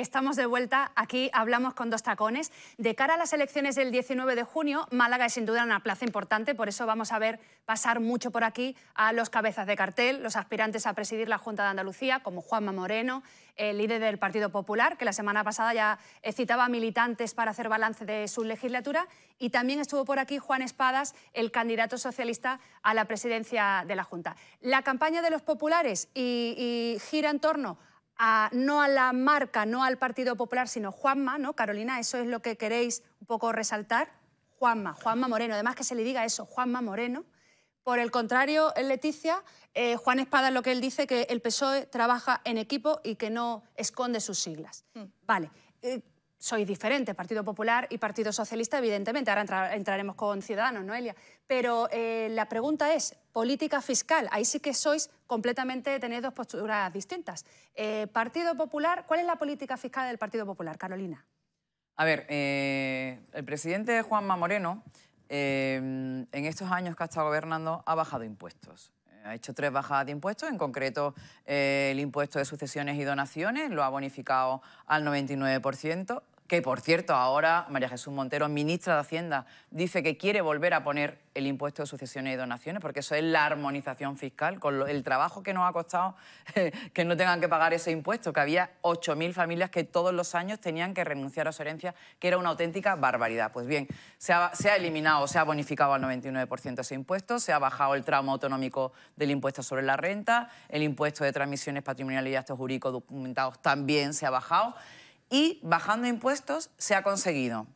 estamos de vuelta. Aquí hablamos con dos tacones. De cara a las elecciones del 19 de junio, Málaga es sin duda una plaza importante, por eso vamos a ver pasar mucho por aquí a los cabezas de cartel, los aspirantes a presidir la Junta de Andalucía, como Juanma Moreno, el líder del Partido Popular, que la semana pasada ya eh, citaba a militantes para hacer balance de su legislatura, y también estuvo por aquí Juan Espadas, el candidato socialista a la presidencia de la Junta. La campaña de los populares y gira en torno no a la marca, no al Partido Popular, sino Juanma, ¿no? Carolina, eso es lo que queréis un poco resaltar. Juanma, Juanma Moreno, además que se le diga eso, Juanma Moreno. Por el contrario, Leticia, eh, Juan Espada lo que él dice que el PSOE trabaja en equipo y que no esconde sus siglas. Mm. Vale. Eh, sois diferentes, Partido Popular y Partido Socialista, evidentemente. Ahora entraremos con Ciudadanos, Noelia. Pero eh, la pregunta es, política fiscal, ahí sí que sois completamente, tenéis dos posturas distintas. Eh, Partido Popular, ¿cuál es la política fiscal del Partido Popular, Carolina? A ver, eh, el presidente Juanma Moreno, en estos años que ha estado gobernando, ha bajado impuestos ha hecho tres bajadas de impuestos, en concreto el impuesto de sucesiones y donaciones lo ha bonificado al 99%, que por cierto ahora María Jesús Montero, ministra de Hacienda, dice que quiere volver a poner el impuesto de sucesiones y donaciones, porque eso es la armonización fiscal, con el trabajo que nos ha costado que no tengan que pagar ese impuesto, que había 8.000 familias que todos los años tenían que renunciar a su herencia, que era una auténtica barbaridad. Pues bien, se ha, eliminado, se ha bonificado al 99% ese impuesto, se ha bajado el tramo autonómico del impuesto sobre la renta, el impuesto de transmisiones patrimoniales y actos jurídicos documentados también se ha bajado y bajando impuestos se ha conseguido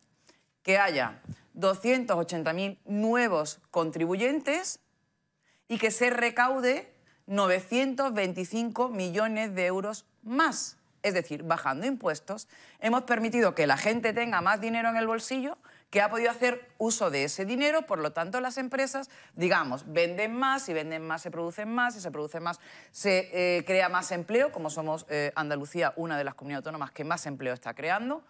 que haya 280.000 nuevos contribuyentes y que se recaude 925 millones de euros más. Es decir, bajando impuestos, hemos permitido que la gente tenga más dinero en el bolsillo, que ha podido hacer uso de ese dinero, por lo tanto las empresas, digamos, venden más, y venden más se producen más, y se produce más se eh, crea más empleo, como somos eh, Andalucía una de las comunidades autónomas que más empleo está creando,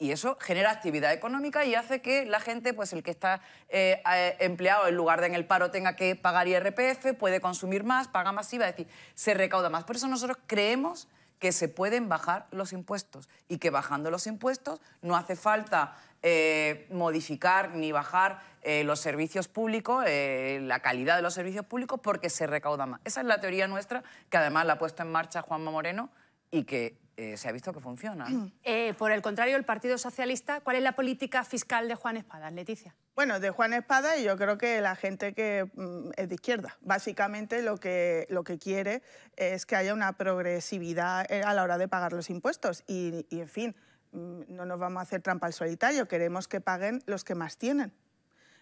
y eso genera actividad económica y hace que la gente, pues el que está eh, empleado en lugar de en el paro tenga que pagar IRPF, puede consumir más, paga más IVA, es decir, se recauda más. Por eso nosotros creemos que se pueden bajar los impuestos y que bajando los impuestos no hace falta eh, modificar ni bajar eh, los servicios públicos, eh, la calidad de los servicios públicos, porque se recauda más. Esa es la teoría nuestra, que además la ha puesto en marcha Juanma Moreno y que eh, se ha visto que funciona. Eh, por el contrario, el Partido Socialista, ¿cuál es la política fiscal de Juan Espada? Leticia? Bueno, de Juan Espada y yo creo que la gente que mm, es de izquierda. Básicamente lo que, lo que quiere es que haya una progresividad eh, a la hora de pagar los impuestos y, en fin, mm, no nos vamos a hacer trampa al solitario, queremos que paguen los que más tienen.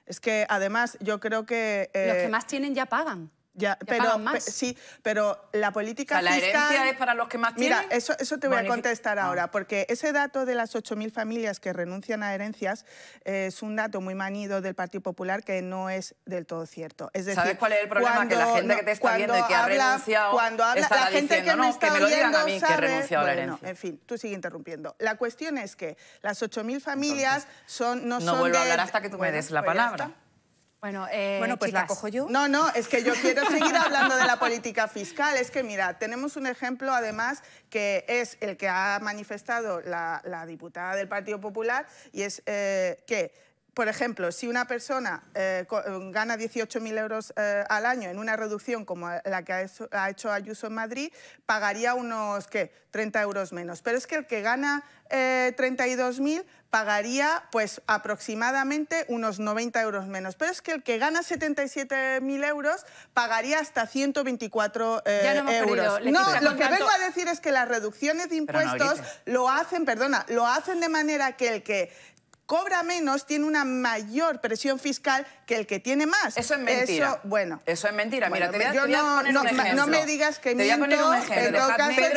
Es que además yo creo que... los que más tienen ya pagan. Ya, pero sí, pero la política o sea, fiscal... ¿La herencia es para los que más tienen? Mira, eso, eso te voy a contestar ah. ahora, porque ese dato de las 8.000 familias que renuncian a herencias eh, es un dato muy manido del Partido Popular que no es del todo cierto. Es decir, ¿Sabes cuál es el problema? que la gente que te está viendo y que habla, ha renunciado cuando habla, la gente que me está me lo digan a mí sabe, que he renunciado a la herencia. En fin, tú sigue interrumpiendo. La cuestión es que las 8.000 familias son, no, no son... No vuelvo a hablar hasta que tú me des la pues palabra. Eh, bueno, pues la cojo yo. No, no, es que yo quiero seguir hablando de la política fiscal. Es que mira, tenemos un ejemplo además que es el que ha manifestado la, diputada del Partido Popular y es eh, que por ejemplo, si una persona eh, eh, gana 18.000 euros eh, al año en una reducción como la que ha hecho Ayuso en Madrid, pagaría unos ¿qué? 30 euros menos. Pero es que el que gana 32.000 pagaría pues aproximadamente unos 90 euros menos. Pero es que el que gana 77.000 euros pagaría hasta 124 euros. No, lo que vengo a decir es que las reducciones de impuestos lo hacen, perdona, lo hacen de manera que el que cobra menos tiene una mayor presión fiscal que el que tiene más. Eso es mentira. Eso, bueno. Eso es mentira. Mira, te, no, me digas que miento, voy a poner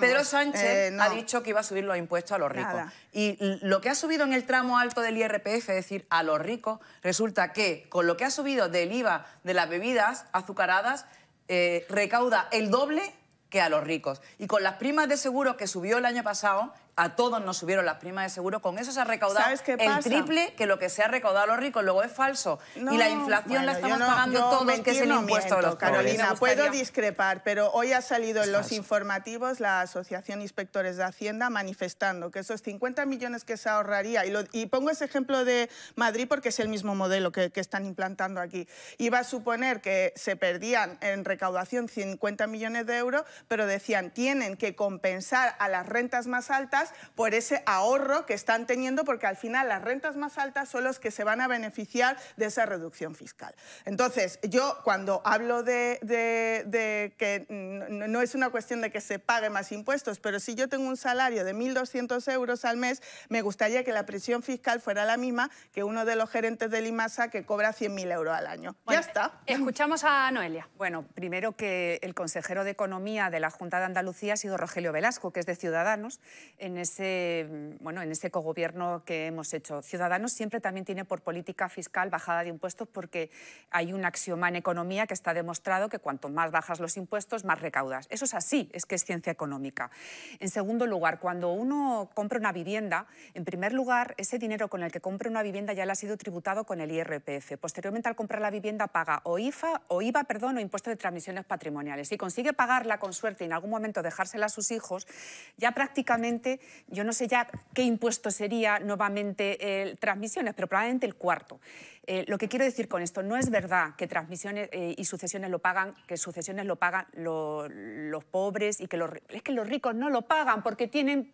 Pedro, Sánchez, eh, ha dicho que iba a subir los impuestos a los ricos. Y lo que ha subido en el tramo alto del IRPF, es decir, a los ricos, resulta que con lo que ha subido del IVA de las bebidas azucaradas, eh, recauda el doble que a los ricos. Y con las primas de seguro que subió el año pasado, a todos nos subieron las primas de seguro, con eso se ha recaudado el triple que lo que se ha recaudado a los ricos, luego es falso. y la inflación la estamos pagando todos, que es el impuesto los Carolina, puedo discrepar, pero hoy ha salido en los informativos la Asociación Inspectores de Hacienda manifestando que esos 50 millones que se ahorraría, y, pongo ese ejemplo de Madrid porque es el mismo modelo que, que están implantando aquí, iba a suponer que se perdían en recaudación 50 millones de euros, pero decían, tienen que compensar a las rentas más altas por ese ahorro que están teniendo, porque al final las rentas más altas son los que se van a beneficiar de esa reducción fiscal. Entonces, yo cuando hablo de, que no es una cuestión de que se pague más impuestos, pero si yo tengo un salario de 1.200 euros al mes, me gustaría que la presión fiscal fuera la misma que uno de los gerentes de Limasa que cobra 100.000 euros al año. ya está. Escuchamos a Noelia. Bueno, primero que el consejero de Economía de la Junta de Andalucía ha sido Rogelio Velasco, que es de Ciudadanos, en ese, mm, bueno, en ese cogobierno que hemos hecho. Ciudadanos siempre también tiene por política fiscal bajada de impuestos porque hay un axioma en economía que está demostrado que cuanto más bajas los impuestos, más recaudas. Eso es así, es que es ciencia económica. En segundo lugar, cuando uno compra una vivienda, en primer lugar, ese dinero con el que compra una vivienda ya le ha sido tributado con el IRPF. Posteriormente, al comprar la vivienda, paga o o IVA, perdón, o impuesto de transmisiones patrimoniales. Si consigue pagarla con suerte y en algún momento dejársela a sus hijos, ya prácticamente yo no sé ya qué impuesto sería nuevamente eh, transmisiones, pero probablemente el cuarto. Eh, lo que quiero decir con esto, no es verdad que transmisiones eh, y sucesiones lo pagan, que sucesiones lo pagan los pobres y que los, es que los ricos no lo pagan porque tienen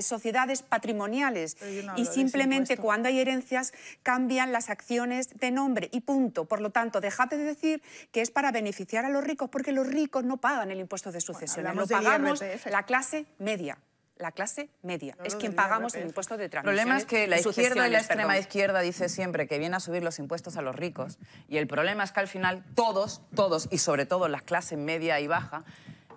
sociedades patrimoniales y simplemente cuando hay herencias cambian las acciones de nombre y punto. Por lo tanto, dejad de decir que es para beneficiar a los ricos porque los ricos no pagan el impuesto de sucesiones, lo pagamos la clase media la clase media. es quien pagamos el impuesto de transmisiones. El problema es que la izquierda y la extrema izquierda dice siempre que viene a subir los impuestos a los ricos. Y el problema es que al final todos, todos, y sobre todo las clases media y baja,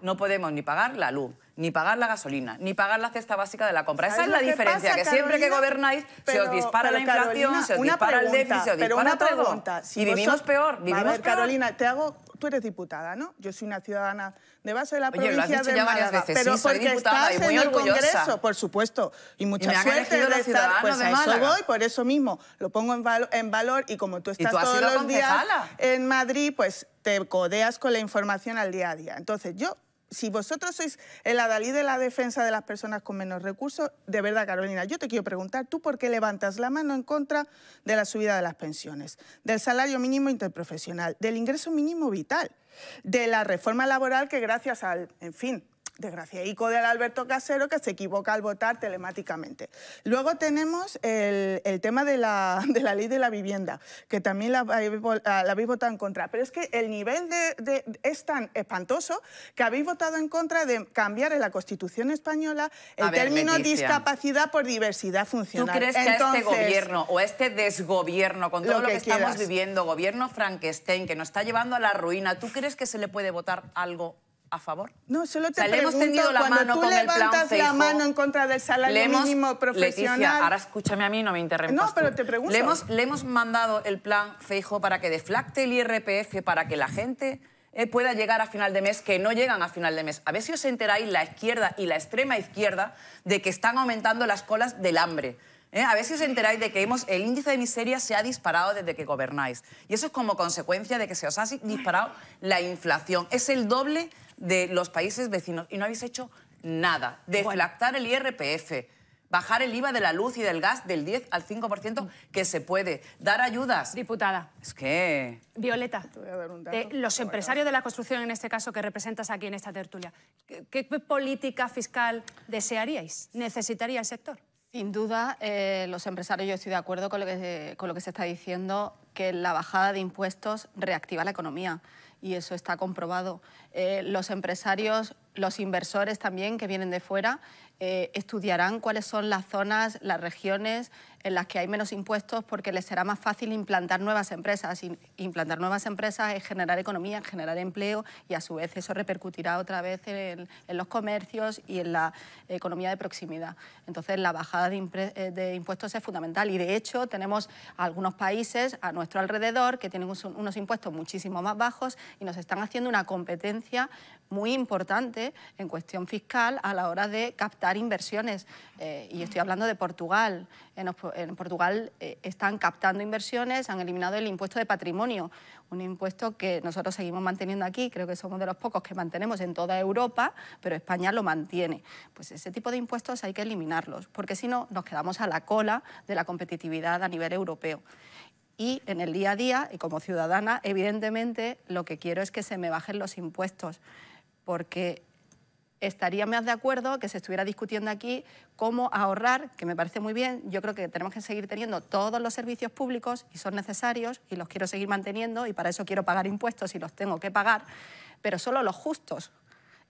no podemos ni pagar la luz, ni pagar la gasolina, ni pagar la cesta básica de la compra. Esa es la diferencia, que siempre que gobernáis se os dispara la inflación, se os dispara el déficit, se os dispara y vivimos peor, vivimos Carolina, te hago tú eres diputada, ¿no? Yo soy una ciudadana de base de la provincia de Málaga, pero sí, porque estás en el Congreso, por supuesto, y mucha suerte de estar, pues a eso voy, por eso mismo lo pongo en, valor y como tú estás todos los días en Madrid, pues te codeas con la información al día a día. Entonces, yo si vosotros sois el adalí de la defensa de las personas con menos recursos, de verdad, Carolina, yo te quiero preguntar, ¿tú por qué levantas la mano en contra de la subida de las pensiones, del salario mínimo interprofesional, del ingreso mínimo vital, de la reforma laboral que gracias al, en fin, desgraciadico del Alberto Casero que se equivoca al votar telemáticamente. Luego tenemos el, tema de la, ley de la vivienda, que también la, habéis ah, votado en contra. Pero es que el nivel es tan espantoso que habéis votado en contra de cambiar en la Constitución española el término discapacidad por diversidad funcional. ¿Tú crees que a este gobierno o este desgobierno, con todo lo, que estamos viviendo, gobierno Frankenstein, que nos está llevando a la ruina, ¿tú crees que se le puede votar algo a favor? No, solo te pregunto, hemos la mano tú levantas la mano en contra del salario mínimo profesional... ahora escúchame a mí, no me interrumpas No, pero te pregunto. Le hemos, le hemos mandado el plan Feijo para que deflacte el IRPF, para que la gente eh, pueda llegar a final de mes, que no llegan a final de mes. A ver si os enteráis la izquierda y la extrema izquierda de que están aumentando las colas del hambre. ¿eh? A ver si os enteráis de que hemos, el índice de miseria se ha disparado desde que gobernáis. Y eso es como consecuencia de que se os ha disparado la inflación. Es el doble de los países vecinos. Y no habéis hecho nada. Deflactar el IRPF bajar el IVA de la luz y del gas del 10 al 5% que se puede, dar ayudas. Diputada. Es que... Violeta, eh, los empresarios de la construcción, en este caso, que representas aquí en esta tertulia, qué política fiscal desearíais, necesitaría el sector? Sin duda, eh, los empresarios, yo estoy de acuerdo con lo, que se, con lo que se está diciendo, que la bajada de impuestos reactiva la economía y eso está comprobado. Eh, los empresarios, los inversores también que vienen de fuera, eh, estudiarán cuáles son las zonas, las regiones en las que hay menos impuestos porque les será más fácil implantar nuevas empresas. implantar nuevas empresas es generar economía, generar empleo y a su vez eso repercutirá otra vez en, los comercios y en la economía de proximidad. Entonces la bajada eh, de, impuestos es fundamental y de hecho tenemos algunos países a nuestro alrededor que tienen unos impuestos muchísimo más bajos y nos están haciendo una competencia muy importante en cuestión fiscal a la hora de captar inversiones. Eh, y estoy hablando de Portugal, en, Portugal eh, están captando inversiones, han eliminado el impuesto de patrimonio, un impuesto que nosotros seguimos manteniendo aquí, creo que somos de los pocos que mantenemos en toda Europa, pero España lo mantiene. Pues ese tipo de impuestos hay que eliminarlos, porque si no nos quedamos a la cola de la competitividad a nivel europeo y en el día a día, y como ciudadana, evidentemente lo que quiero es que se me bajen los impuestos, porque estaría más de acuerdo que se estuviera discutiendo aquí cómo ahorrar, que me parece muy bien, yo creo que tenemos que seguir teniendo todos los servicios públicos y son necesarios y los quiero seguir manteniendo y para eso quiero pagar impuestos y los tengo que pagar, pero solo los justos.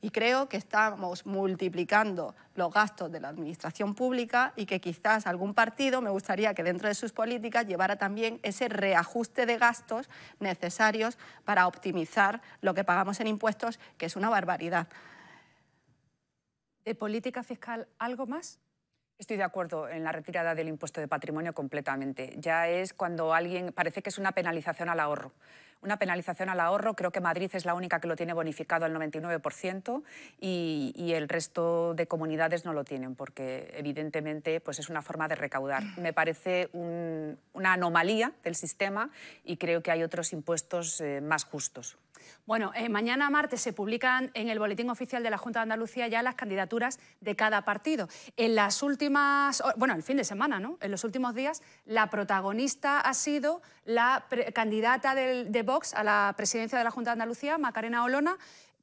Y creo que estamos multiplicando los gastos de la administración pública y que quizás algún partido me gustaría que dentro de sus políticas llevara también ese reajuste de gastos necesarios para optimizar lo que pagamos en impuestos, que es una barbaridad. ¿De política fiscal algo más? Estoy de acuerdo en la retirada del impuesto de patrimonio completamente. Ya es cuando alguien parece que es una penalización al ahorro. Una penalización al ahorro, creo que Madrid es la única que lo tiene bonificado al 99% y, y, el resto de comunidades no lo tienen porque evidentemente pues es una forma de recaudar. Me parece una anomalía del sistema y creo que hay otros impuestos eh, más justos. Bueno, eh, mañana martes se publican en el Boletín Oficial de la Junta de Andalucía ya las candidaturas de cada partido. En las últimas, bueno, el fin de semana, ¿no? En los últimos días, la protagonista ha sido la candidata de Vox a la presidencia de la Junta de Andalucía, Macarena Olona,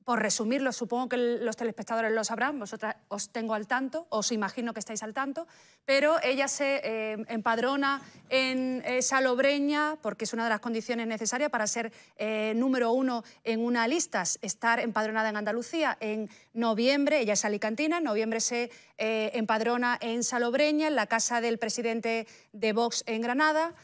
por resumirlo, supongo que los telespectadores lo sabrán, vosotras os tengo al tanto, os imagino que estáis al tanto, pero ella se eh, empadrona en eh, Salobreña porque es una de las condiciones necesarias para ser eh, número uno en una lista, estar empadronada en Andalucía. En noviembre, ella es alicantina, en noviembre se empadrona en Salobreña, en la casa del presidente de Vox en Granada.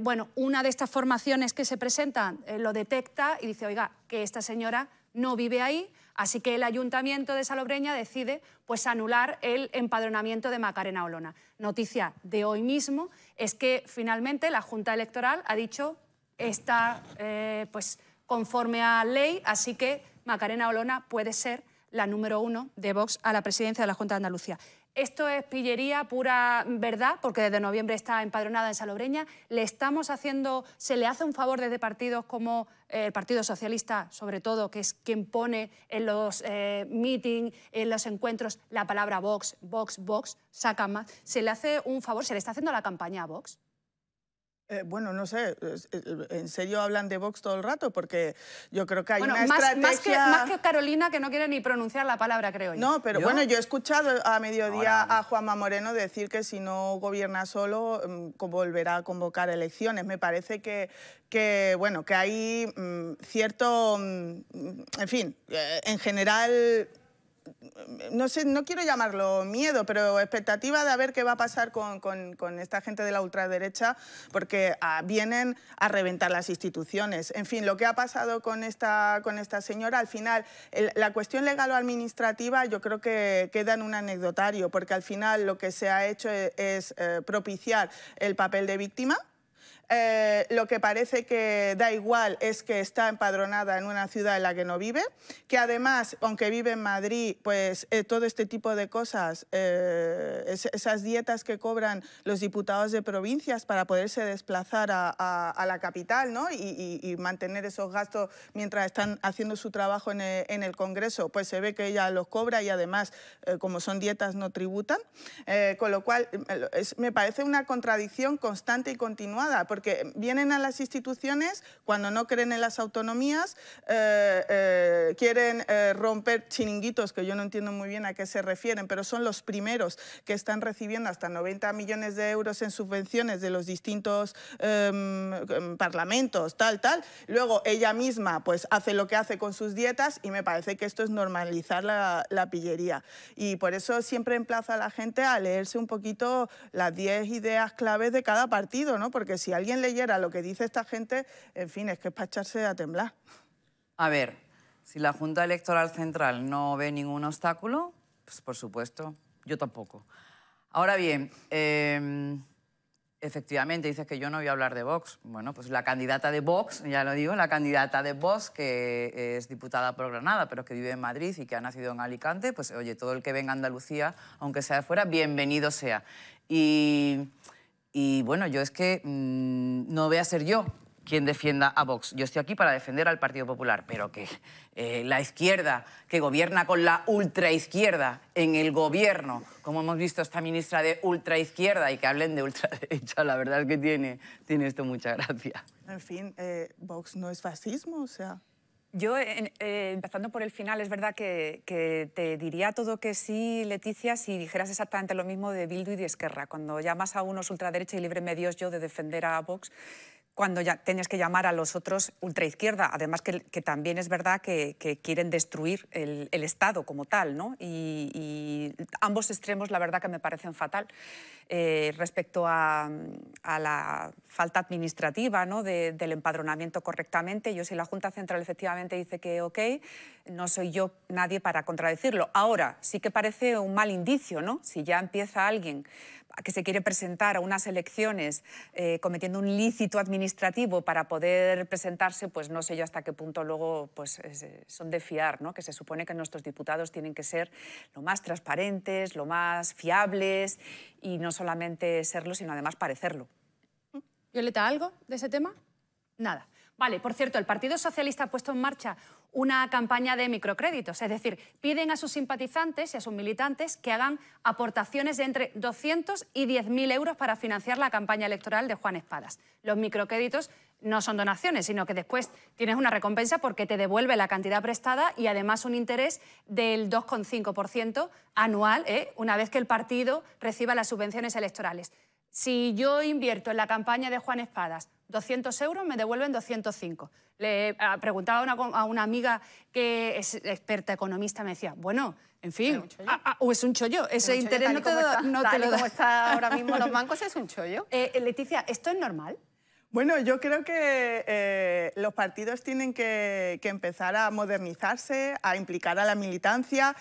bueno, una de estas formaciones que se presentan lo detecta y dice, oiga, que esta señora no vive ahí, así que el Ayuntamiento de Salobreña decide pues, anular el empadronamiento de Macarena Olona. Noticia de hoy mismo es que finalmente la Junta Electoral ha dicho está eh, pues, conforme a ley, así que Macarena Olona puede ser la número uno de Vox a la presidencia de la Junta de Andalucía. Esto es pillería pura verdad, porque desde noviembre está empadronada en Salobreña. Le estamos haciendo, se le hace un favor desde partidos como eh, el Partido Socialista, sobre todo, que es quien pone en los eh, meetings, en los encuentros, la palabra Vox, Vox, Vox, saca más. Se le hace un favor, se le está haciendo la campaña a Vox. Eh, bueno, no sé, en serio hablan de Vox todo el rato, porque yo creo que hay una más, estrategia... Más que, Carolina, que no quiere ni pronunciar la palabra, creo yo. No, pero bueno, yo he escuchado a mediodía a Juanma Moreno decir que si no gobierna solo, mm, volverá a convocar elecciones. Me parece que, bueno, que hay mm, cierto... Mm, en fin, eh, en general no sé, no quiero llamarlo miedo, pero expectativa de ver qué va a pasar con, esta gente de la ultraderecha, porque ah, vienen a reventar las instituciones. En fin, lo que ha pasado con esta, con esta señora, al final, la cuestión legal o administrativa yo creo que queda en un anecdotario, porque al final lo que se ha hecho e, es, eh, propiciar el papel de víctima, eh, lo que parece que da igual es que está empadronada en una ciudad en la que no vive, que además, aunque vive en Madrid, pues eh, todo este tipo de cosas, eh, esas dietas que cobran los diputados de provincias para poderse desplazar a, la capital ¿no? y, mantener esos gastos mientras están haciendo su trabajo en el, Congreso, pues se ve que ella los cobra y además, como son dietas, no tributan. con lo cual, me parece una contradicción constante y continuada porque vienen a las instituciones cuando no creen en las autonomías, eh, eh, quieren eh, romper chiringuitos, que yo no entiendo muy bien a qué se refieren, pero son los primeros que están recibiendo hasta 90 millones de euros en subvenciones de los distintos em, parlamentos, tal, tal. Luego ella misma pues hace lo que hace con sus dietas y me parece que esto es normalizar la, pillería. Y por eso siempre emplaza a la gente a leerse un poquito las 10 ideas claves de cada partido, ¿no? Porque si alguien leyera lo que dice esta gente, en fin, es que es para echarse a temblar. A ver, si la Junta Electoral Central no ve ningún obstáculo, pues por supuesto, yo tampoco. Ahora bien, em, efectivamente, dices que yo no voy a hablar de Vox. Bueno, pues la candidata de Vox, ya lo digo, la candidata de Vox, que es diputada por Granada, pero que vive en Madrid y que ha nacido en Alicante, pues oye, todo el que venga a Andalucía, aunque sea de fuera, bienvenido sea. Y y bueno, yo es que mm, no voy a ser yo quien defienda a Vox. Yo estoy aquí para defender al Partido Popular, pero que eh, la izquierda, que gobierna con la ultraizquierda en el gobierno, como hemos visto esta ministra de ultraizquierda y que hablen de ultraderecha, la verdad es que tiene, tiene esto mucha gracia. En fin, eh, Vox no es fascismo, o sea... Yo, eh, eh, empezando por el final, es verdad que, te diría todo que sí, Leticia, si dijeras exactamente lo mismo de Bildu y de Esquerra. Cuando llamas a unos ultraderecha y libre medios yo de defender a Vox, cuando ya tienes que llamar a los otros ultraizquierda. Además que, también es verdad que, quieren destruir el, Estado como tal, ¿no? Y, ambos extremos la verdad que me parecen fatal eh, respecto a, la falta administrativa ¿no? del empadronamiento correctamente. Yo si la Junta Central efectivamente dice que ok, no soy yo nadie para contradecirlo. Ahora sí que parece un mal indicio, ¿no? Si ya empieza alguien que se quiere presentar a unas elecciones eh, cometiendo un lícito administrativo para poder presentarse, pues no sé yo hasta qué punto luego pues, eh, son de fiar, ¿no? que se supone que nuestros diputados tienen que ser lo más transparentes, lo más fiables y no solamente serlo, sino además parecerlo. ¿Mm? Violeta, ¿algo de ese tema? Nada. Vale, por cierto, el Partido Socialista ha puesto en marcha una campaña de microcréditos, es decir, piden a sus simpatizantes y a sus militantes que hagan aportaciones de entre 200 y 10.000 euros para financiar la campaña electoral de Juan Espadas. Los microcréditos no son donaciones, sino que después tienes una recompensa porque te devuelve la cantidad prestada y además un interés del 2,5% anual, ¿eh? una vez que el partido reciba las subvenciones electorales si yo invierto en la campaña de Juan Espadas 200 euros, me devuelven 205. Le ah, preguntaba a una, amiga que es experta economista, me decía, bueno, en fin, ah, ah, o es un chollo, ese interés no, te, lo da. ahora mismo los bancos, es un chollo. Eh, Leticia, ¿esto es normal? Bueno, yo creo que eh, los partidos tienen que, empezar a modernizarse, a implicar a la militancia.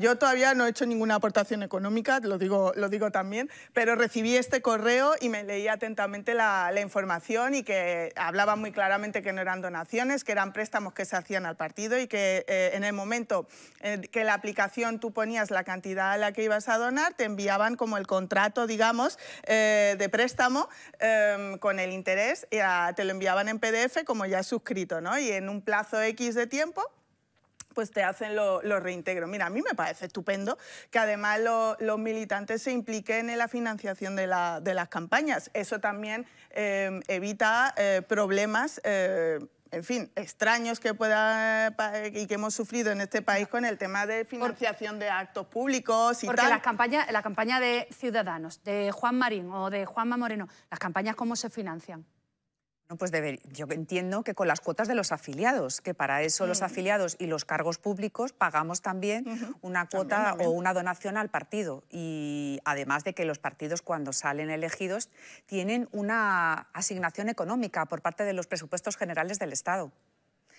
yo todavía no he hecho ninguna aportación económica, lo digo, lo digo también, pero recibí este correo y me leí atentamente la, información y que hablaba muy claramente que no eran donaciones, que eran préstamos que se hacían al partido y que eh, en el momento eh, que la aplicación tú ponías la cantidad a la que ibas a donar, te enviaban como el contrato, digamos, de préstamo em, con el interés, eh, te lo enviaban en PDF como ya suscrito, ¿no? Y en un plazo X de tiempo pues te hacen los lo reintegros. Mira, a mí me parece estupendo que además los militantes se impliquen en la financiación de, las campañas. Eso también eh, evita eh, problemas en fin, extraños que pueda eh, y que hemos sufrido en este país con el tema de financiación de actos públicos y tal. Porque la campaña, la campaña de Ciudadanos, de Juan Marín o de Juanma Moreno, las campañas cómo se financian pues yo entiendo que con las cuotas de los afiliados, que para eso los mm. afiliados y los cargos públicos pagamos también una cuota o una donación al partido. Y además de que los partidos cuando salen elegidos tienen una asignación económica por parte de los presupuestos generales del Estado.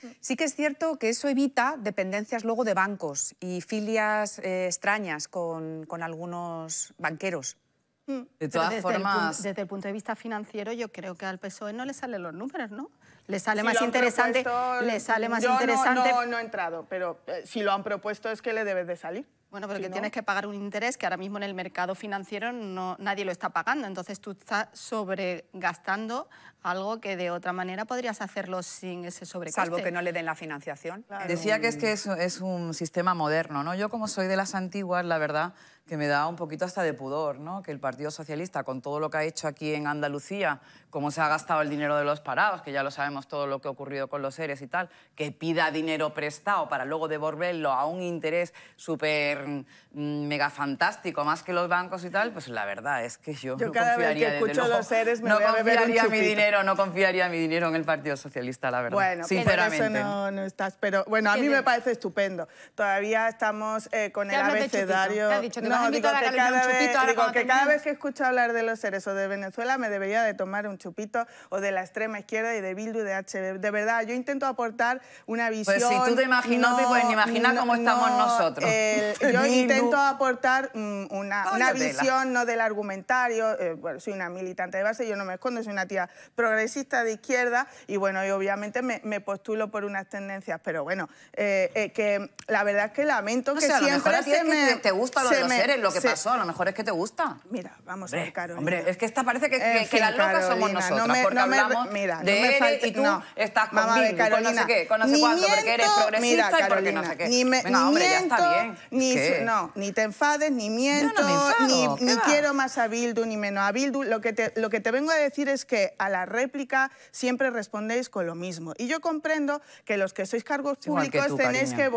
Mm. Sí que es cierto que eso evita dependencias luego de bancos y filias eh, extrañas con algunos banqueros. Mm. De todas desde formas. El, desde el punto de vista financiero, yo creo que al PSOE no le salen los números, ¿no? Le sale más interesante. Le sale más interesante. No, no, he entrado, pero eh, si lo han propuesto es que le debes de salir. Bueno, porque tienes que pagar un interés que ahora mismo en el mercado financiero no, nadie lo está pagando. Entonces tú estás sobregastando algo que de otra manera podrías hacerlo sin ese sobrecoste. Salvo que no le den la financiación. Decía que es que es un sistema moderno, ¿no? Yo como soy de las antiguas, la verdad que me da un poquito hasta de pudor, ¿no? Que el Partido Socialista, con todo lo que ha hecho aquí en Andalucía, cómo se ha gastado el dinero de los parados, que ya lo sabemos todo lo que ha ocurrido con los seres y tal, que pida dinero prestado para luego devolverlo a un interés súper mm, mega fantástico, más que los bancos y tal, pues la verdad es que yo, no confiaría vez los seres no confiaría mi dinero, no confiaría mi dinero en el Partido Socialista, la verdad. Bueno, sinceramente. Pero eso no, estás, pero bueno, a mí me parece estupendo. Todavía estamos eh, con el abecedario. dicho? que cada, chupito, vez, que cada vez que escucho hablar de los seres o de Venezuela me debería de tomar un chupito o de la extrema izquierda y de Bildu de HB. De verdad, yo intento aportar una pues visión... Pues si tú te imaginas, pues imagina cómo estamos nosotros. Eh, yo intento aportar mm, una, visión, no del argumentario. Eh, bueno, soy una militante de base, yo no me escondo, soy una tía progresista de izquierda y bueno, y obviamente me, postulo por unas tendencias, pero bueno, eh, que la verdad es que lamento que siempre se te gusta lo de me, Eres lo que pasó, a lo mejor es que te gusta. Mira, vamos a ver, Carolina. Hombre, es que esta parece que, que, las locas somos nosotras, no me, porque no hablamos mira, no me y no. estás con Carolina, con no sé qué, con no sé cuánto, porque eres progresista mira, y porque no sé qué. Ni me, hombre, ya está bien. Ni, no, ni te enfades, ni miento, no ni, ni quiero más a Bildu, ni menos a Bildu. lo que te vengo a decir es que a la réplica siempre respondéis con lo mismo. Y yo comprendo que los que sois cargos públicos tenéis que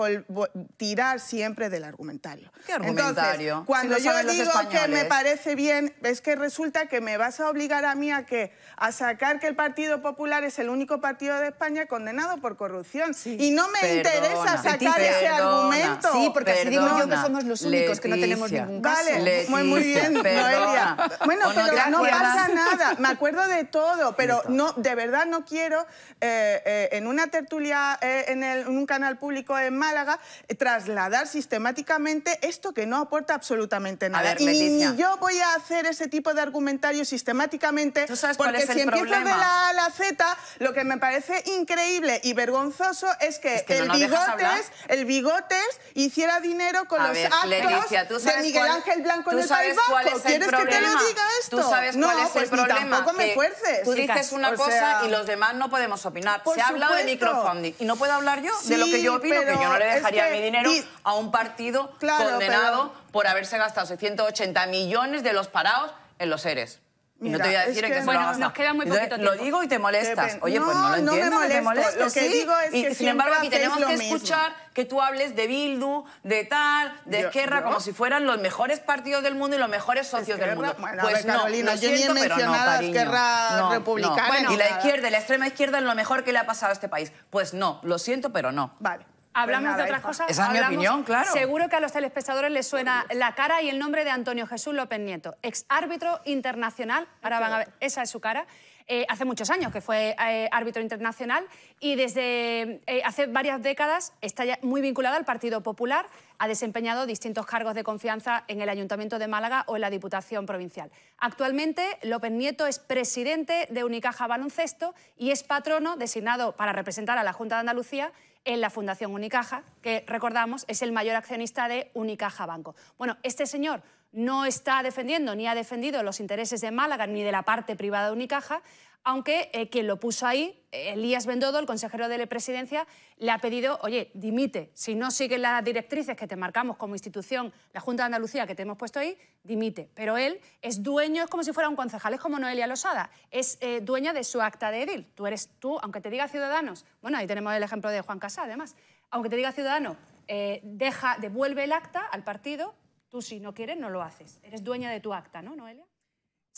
tirar siempre del argumentario. ¿Qué argumentario? Cuando yo digo que me parece bien, es que resulta que me vas a obligar a mí a que a sacar que el Partido Popular es el único partido de España condenado por corrupción. Y no me interesa sacar ese argumento. Sí, porque así digo yo que somos los únicos que no tenemos ningún caso. Vale, muy, bien, Noelia. Bueno, pero no pasa nada. Me acuerdo de todo, pero no, de verdad no quiero eh, eh, en una tertulia eh, en, un canal público en Málaga trasladar sistemáticamente esto que no aporta absolutamente absolutamente nada. Ver, y yo voy a hacer ese tipo de argumentario sistemáticamente porque si empiezo de la A a la Z, lo que me parece increíble y vergonzoso es que, el, bigotes, el bigotes hiciera dinero con los actos de Miguel Ángel Blanco en el ¿Quieres problema? que te lo diga esto? ¿Tú sabes cuál no, es el pues problema? tampoco me fuerces. Tú dices una cosa y los demás no podemos opinar. Se ha hablado de microfunding y no puedo hablar yo de lo que yo opino, que yo no le dejaría mi dinero a un partido condenado por haberse gastado 680 millones de los parados en los seres. y no te voy a decir que, bueno, nos queda muy poquito Lo digo y te molestas. Oye, pues no, lo entiendo, no me molesto. Lo que digo es y, sin embargo, aquí tenemos que escuchar que tú hables de Bildu, de tal, de Esquerra, como si fueran los mejores partidos del mundo y los mejores socios del mundo. pues no. Carolina, no, ni he mencionado a no, Esquerra Republicana. y la izquierda, la extrema izquierda es lo mejor que le ha pasado a este país. Pues no, lo siento, pero no. Vale hablamos pues de otras cosas. Esa es mi opinión, claro. Seguro que a los telespectadores les suena la cara y el nombre de Antonio Jesús López Nieto, ex árbitro internacional. Ahora van a ver, esa es su cara. Eh, hace muchos años que fue eh, árbitro internacional y desde eh, hace varias décadas está muy vinculado al Partido Popular, ha desempeñado distintos cargos de confianza en el Ayuntamiento de Málaga o en la Diputación Provincial. Actualmente, López Nieto es presidente de Unicaja Baloncesto y es patrono designado para representar a la Junta de Andalucía en la Fundación Unicaja, que recordamos es el mayor accionista de Unicaja Banco. Bueno, este señor no está defendiendo ni ha defendido los intereses de Málaga ni de la parte privada de Unicaja, aunque eh, quien lo puso ahí, Elías Bendodo, el consejero de la presidencia, le ha pedido, oye, dimite, si no sigues las directrices que te marcamos como institución, la Junta de Andalucía que te hemos puesto ahí, dimite. Pero él es dueño, es como si fuera un concejal, es como Noelia Losada, es eh, dueña de su acta de edil. Tú eres tú, aunque te diga Ciudadanos, bueno, ahí tenemos el ejemplo de Juan Casá, además, aunque te diga ciudadano, eh, deja, devuelve el acta al partido, tú si no quieres no lo haces. Eres dueña de tu acta, ¿no, Noelia?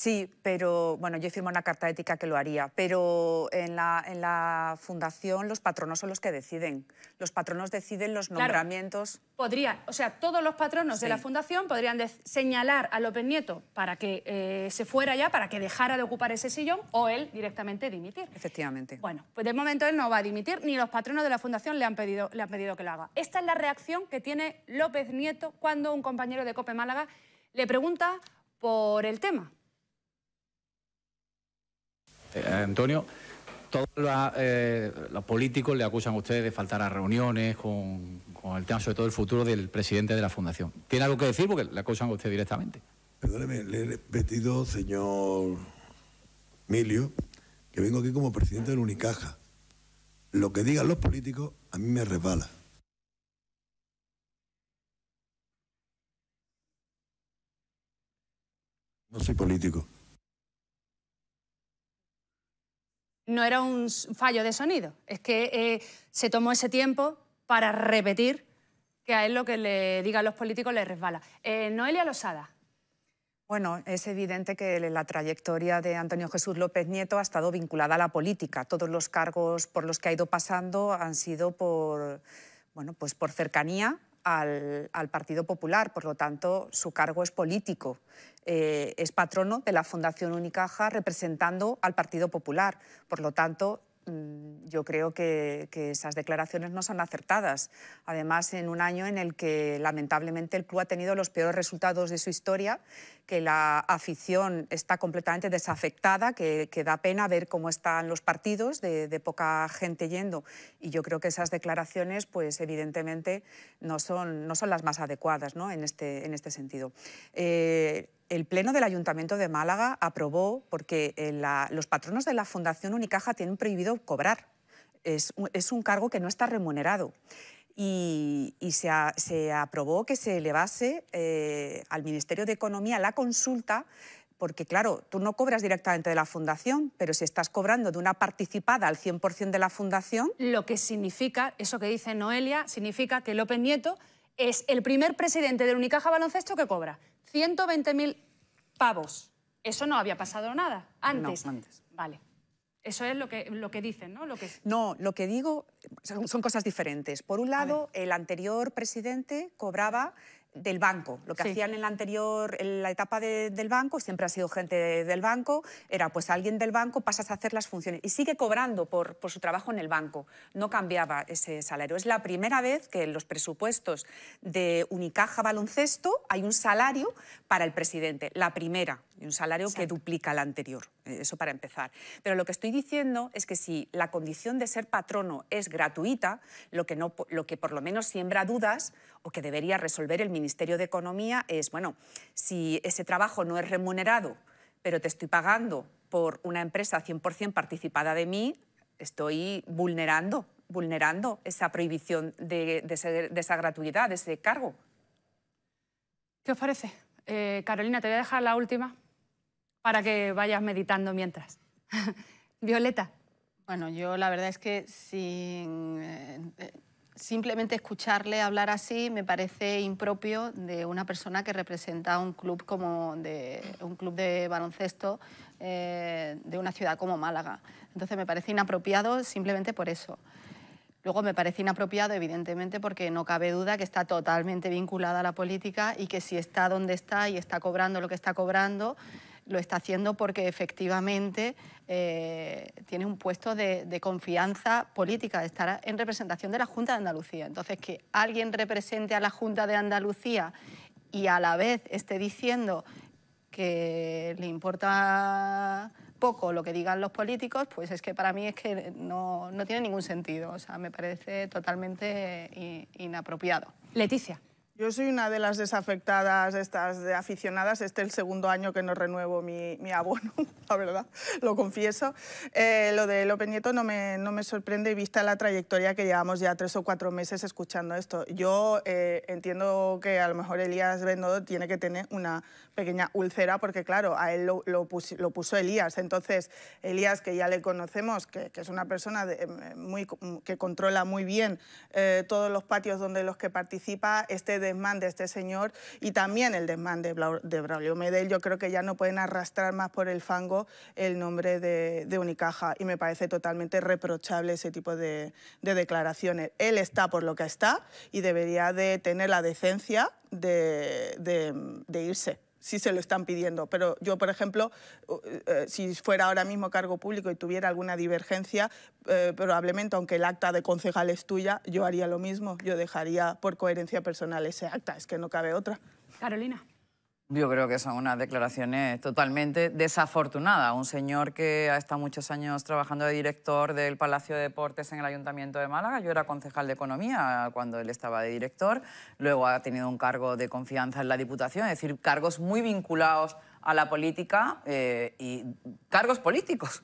Sí, pero bueno, yo firmo una carta ética que lo haría, pero en la, fundación los patronos son los que deciden. Los patronos deciden los nombramientos. o sea, todos los patronos de la fundación podrían señalar a López Nieto para que eh, se fuera ya, para que dejara de ocupar ese sillón o él directamente dimitir. Efectivamente. Bueno, pues de momento él no va a dimitir, ni los patronos de la fundación le han pedido, le han pedido que lo haga. Esta es la reacción que tiene López Nieto cuando un compañero de Cope Málaga le pregunta por el tema. Eh, Antonio, todos eh, los políticos le acusan a ustedes de faltar a reuniones con, el tema, sobre todo el futuro del presidente de la Fundación. ¿Tiene algo que decir? Porque le acusan a usted directamente. Perdóneme, le he repetido, señor Milio, que vengo aquí como presidente del Unicaja. Lo que digan los políticos a mí me resbala. No soy político. no era un fallo de sonido, es que eh, se tomó ese tiempo para repetir que a él lo que le digan los políticos le resbala. Eh, Noelia Losada. Bueno, es evidente que la trayectoria de Antonio Jesús López Nieto ha estado vinculada a la política. Todos los cargos por los que ha ido pasando han sido por, bueno, pues por cercanía al, Partido Popular, por lo tanto su cargo es político. Eh, es patrono de la Fundación Unicaja representando al Partido Popular, por lo tanto Mm, yo creo que, esas declaraciones no son acertadas. Además, en un año en el que lamentablemente el club ha tenido los peores resultados de su historia, que la afición está completamente desafectada, que, da pena ver cómo están los partidos de, poca gente yendo. Y yo creo que esas declaraciones, pues evidentemente, no son, no son las más adecuadas ¿no? en, este, en este sentido. Eh, el Pleno del Ayuntamiento de Málaga aprobó, porque eh, los patronos de la Fundación Unicaja tienen prohibido cobrar. Es un, cargo que no está remunerado. Y, se, aprobó que se elevase eh, al Ministerio de Economía la consulta, porque claro, tú no cobras directamente de la fundación, pero si estás cobrando de una participada al 100% de la fundación... Lo que significa, eso que dice Noelia, significa que López Nieto es el primer presidente del Unicaja Baloncesto que cobra 120.000 pavos. Eso no había pasado nada antes. No, antes. Vale. Eso es lo que, lo que dicen, ¿no? Lo que... No, lo que digo son cosas diferentes. Por un lado, el anterior presidente cobraba del banco. Lo que hacían en la anterior, la etapa del banco, siempre ha sido gente del banco, era pues alguien del banco, pasas a hacer las funciones y sigue cobrando por, por su trabajo en el banco. No cambiaba ese salario. Es la primera vez que en los presupuestos de Unicaja Baloncesto hay un salario para el presidente, la primera y un salario que duplica el anterior. Eh, eso para empezar. Pero lo que estoy diciendo es que si la condición de ser patrono es gratuita, lo que, no, lo que por lo menos siembra dudas o que debería resolver el Ministerio de Economía es, bueno, si ese trabajo no es remunerado, pero te estoy pagando por una empresa 100% participada de mí, estoy vulnerando, vulnerando esa prohibición de, esa gratuidad, de ese cargo. ¿Qué os parece? Eh, Carolina, te voy a dejar la última para que vayas meditando mientras. Violeta. Bueno, yo la verdad es que sin, eh, simplemente escucharle hablar así me parece impropio de una persona que representa un club como de un club de baloncesto eh, de una ciudad como Málaga. Entonces me parece inapropiado simplemente por eso. Luego me parece inapropiado, evidentemente, porque no cabe duda que está totalmente vinculada a la política y que si está donde está y está cobrando lo que está cobrando, lo está haciendo porque efectivamente eh, tiene un puesto de, confianza política, estar en representación de la Junta de Andalucía. Entonces, que alguien represente a la Junta de Andalucía y a la vez esté diciendo que le importa poco lo que digan los políticos, pues es que para mí es que no, no tiene ningún sentido. O sea, me parece totalmente inapropiado. Leticia. Yo soy una de las desafectadas, estas de aficionadas. Este es el segundo año que no renuevo mi, abono, la verdad, lo confieso. Eh, lo de Lope Nieto no me, no me sorprende, vista la trayectoria que llevamos ya tres o cuatro meses escuchando esto. Yo eh, entiendo que a lo mejor Elías Bendodo tiene que tener una pequeña úlcera, porque claro, a él lo, lo, puso Elías. Entonces, Elías, que ya le conocemos, que, es una persona muy, que controla muy bien eh, todos los patios donde los que participa, este de desmán de este señor y también el desmán de, Braulio Medel. Yo creo que ya no pueden arrastrar más por el fango el nombre de, Unicaja y me parece totalmente reprochable ese tipo de, declaraciones. Él está por lo que está y debería de tener la decencia de irse si se lo están pidiendo. Pero yo, por ejemplo, eh, si fuera ahora mismo cargo público y tuviera alguna divergencia, eh, probablemente, aunque el acta de concejal es tuya, yo haría lo mismo. Yo dejaría por coherencia personal ese acta, es que no cabe otra. Carolina. Yo creo que son unas declaraciones totalmente desafortunadas. Un señor que ha estado muchos años trabajando de director del Palacio de Deportes en el Ayuntamiento de Málaga. Yo era concejal de Economía cuando él estaba de director. Luego ha tenido un cargo de confianza en la Diputación, es decir, cargos muy vinculados a la política eh, y cargos políticos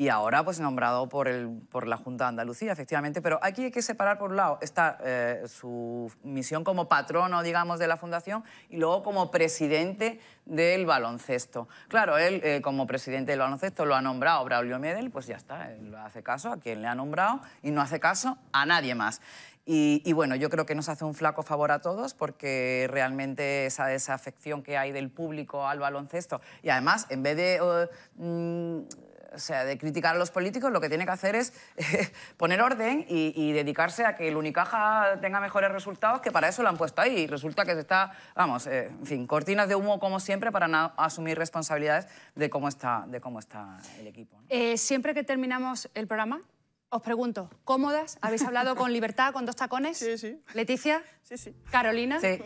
y ahora pues nombrado por, el, por la Junta de Andalucía, efectivamente. Pero aquí hay que separar por un lado está eh, su misión como patrono, digamos, de la fundación y luego como presidente del baloncesto. Claro, él eh, como presidente del baloncesto lo ha nombrado Braulio Medel, pues ya está, él hace caso a quien le ha nombrado y no hace caso a nadie más. Y, bueno, yo creo que nos hace un flaco favor a todos porque realmente esa desafección que hay del público al baloncesto y además en vez de... Eh, mm, o sea, de criticar a los políticos, lo que tiene que hacer es eh, poner orden y, dedicarse a que el Unicaja tenga mejores resultados, que para eso lo han puesto ahí. Y resulta que se está, vamos, eh, en fin, cortinas de humo como siempre para no asumir responsabilidades de cómo está, de cómo está el equipo. Eh, siempre que terminamos el programa, os pregunto, ¿cómodas? ¿Habéis hablado con libertad, con dos tacones? Sí, sí. ¿Leticia? Sí, sí. ¿Carolina? Sí.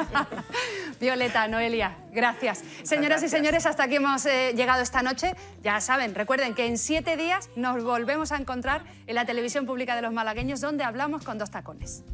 Violeta, Noelia, gracias. Señoras y señores, hasta aquí hemos eh, llegado esta noche. Ya saben, recuerden que en siete días nos volvemos a encontrar en la televisión pública de los malagueños, donde hablamos con dos tacones.